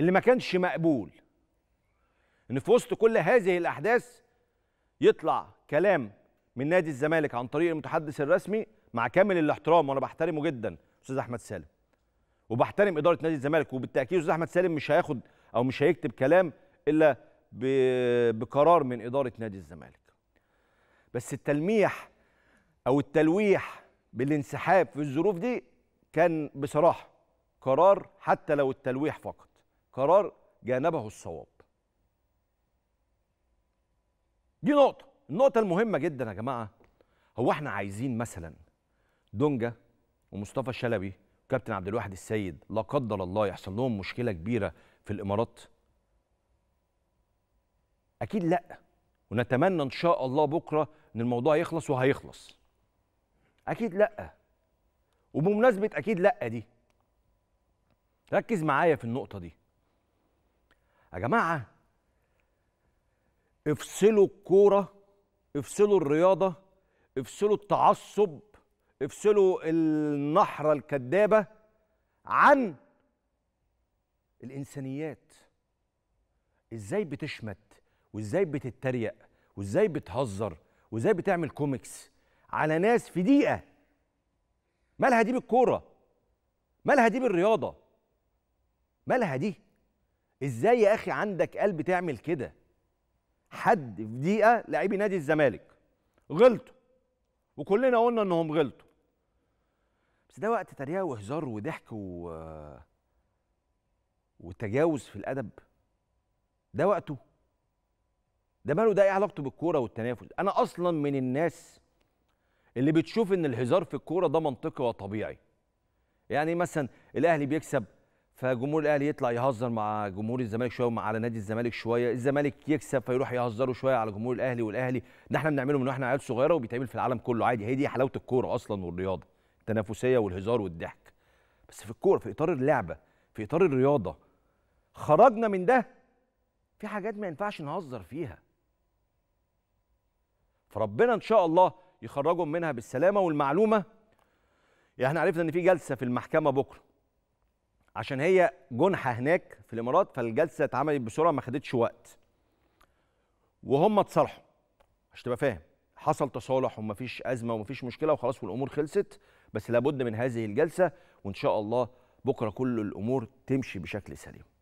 اللي ما كانش مقبول ان في وسط كل هذه الاحداث يطلع كلام من نادي الزمالك عن طريق المتحدث الرسمي مع كامل الاحترام وانا بحترمه جدا استاذ احمد سالم وبحترم اداره نادي الزمالك وبالتاكيد استاذ احمد سالم مش هياخد او مش هيكتب كلام الا بقرار من اداره نادي الزمالك بس التلميح او التلويح بالانسحاب في الظروف دي كان بصراحه قرار حتى لو التلويح فقط قرار جانبه الصواب دي نقطة النقطة المهمة جدا يا جماعة هو احنا عايزين مثلا دونجا ومصطفى الشلبي وكابتن عبد الواحد السيد لا قدر الله يحصل لهم مشكلة كبيرة في الإمارات أكيد لأ ونتمنى إن شاء الله بكرة إن الموضوع يخلص وهيخلص أكيد لأ وبمناسبة أكيد لأ دي ركز معايا في النقطة دي يا جماعه افصلوا الكوره افصلوا الرياضه افصلوا التعصب افصلوا النحره الكدابه عن الانسانيات ازاي بتشمت وازاي بتتريق وازاي بتهزر وازاي بتعمل كوميكس على ناس في دقيقه مالها دي بالكوره مالها دي بالرياضه مالها دي ازاي يا اخي عندك قلب تعمل كده حد في دقيقه لاعبي نادي الزمالك غلطوا وكلنا قلنا انهم غلطوا بس ده وقت تريقه وهزار وضحك و وتجاوز في الادب ده وقته ده ماله ده ايه علاقته بالكوره والتنافس انا اصلا من الناس اللي بتشوف ان الهزار في الكوره ده منطقي وطبيعي يعني مثلا الاهلي بيكسب فجمهور الاهلي يطلع يهزر مع جمهور الزمالك شويه ومع على نادي الزمالك شويه الزمالك يكسب فيروح يهزروا شويه على جمهور الاهلي والاهلي ده احنا بنعمله من واحنا عيال صغيره وبيتعمل في العالم كله عادي هي دي حلاوه الكوره اصلا والرياضه التنافسيه والهزار والضحك بس في الكوره في اطار اللعبه في اطار الرياضه خرجنا من ده في حاجات ما ينفعش نهزر فيها فربنا ان شاء الله يخرجهم منها بالسلامه والمعلومه يعني احنا عرفنا ان في جلسه في المحكمه بكره عشان هي جنحه هناك في الامارات فالجلسه اتعملت بسرعه ما خدتش وقت وهم اتصالحوا عشان تبقى فاهم حصل تصالح ومفيش ازمه ومفيش مشكله وخلاص والامور خلصت بس لابد من هذه الجلسه وان شاء الله بكره كل الامور تمشي بشكل سليم